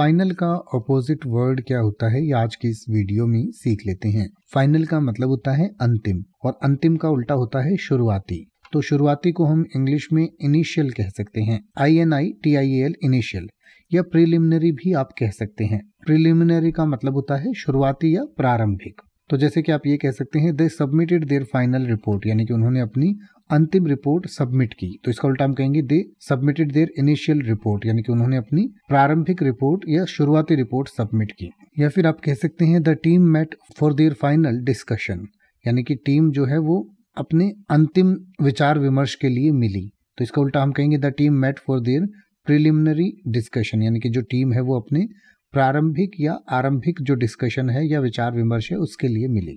final का opposite word क्या होता है ये आज की इस वीडियो में सीख लेते हैं फाइनल का मतलब होता है अंतिम और अंतिम का उल्टा होता है शुरुआती तो शुरुआती को हम इंग्लिश में इनिशियल कह सकते हैं I N I T I L initial या प्रिलिमिनरी भी आप कह सकते हैं प्रिलिमिनरी का मतलब होता है शुरुआती या प्रारंभिक तो जैसे कि आप ये कह सकते हैं they submitted their final report यानी कि उन्होंने अपनी अंतिम रिपोर्ट सबमिट की तो इसका उल्टा हम कहेंगे they submitted their initial report यानी कि उन्होंने अपनी प्रारंभिक रिपोर्ट या शुरुआती रिपोर्ट सबमिट की या फिर आप कह सकते हैं the team met for their final discussion यानी कि टीम जो है वो अपने अंतिम विचार विमर्श के लिए मिली तो इसका उल्टा हम कहेंगे the team met for their preliminary discussion यानी कि जो टीम है वो अपने प्रारंभिक या आरंभिक जो डिस्कशन है या विचार विमर्श है उसके लिए मिली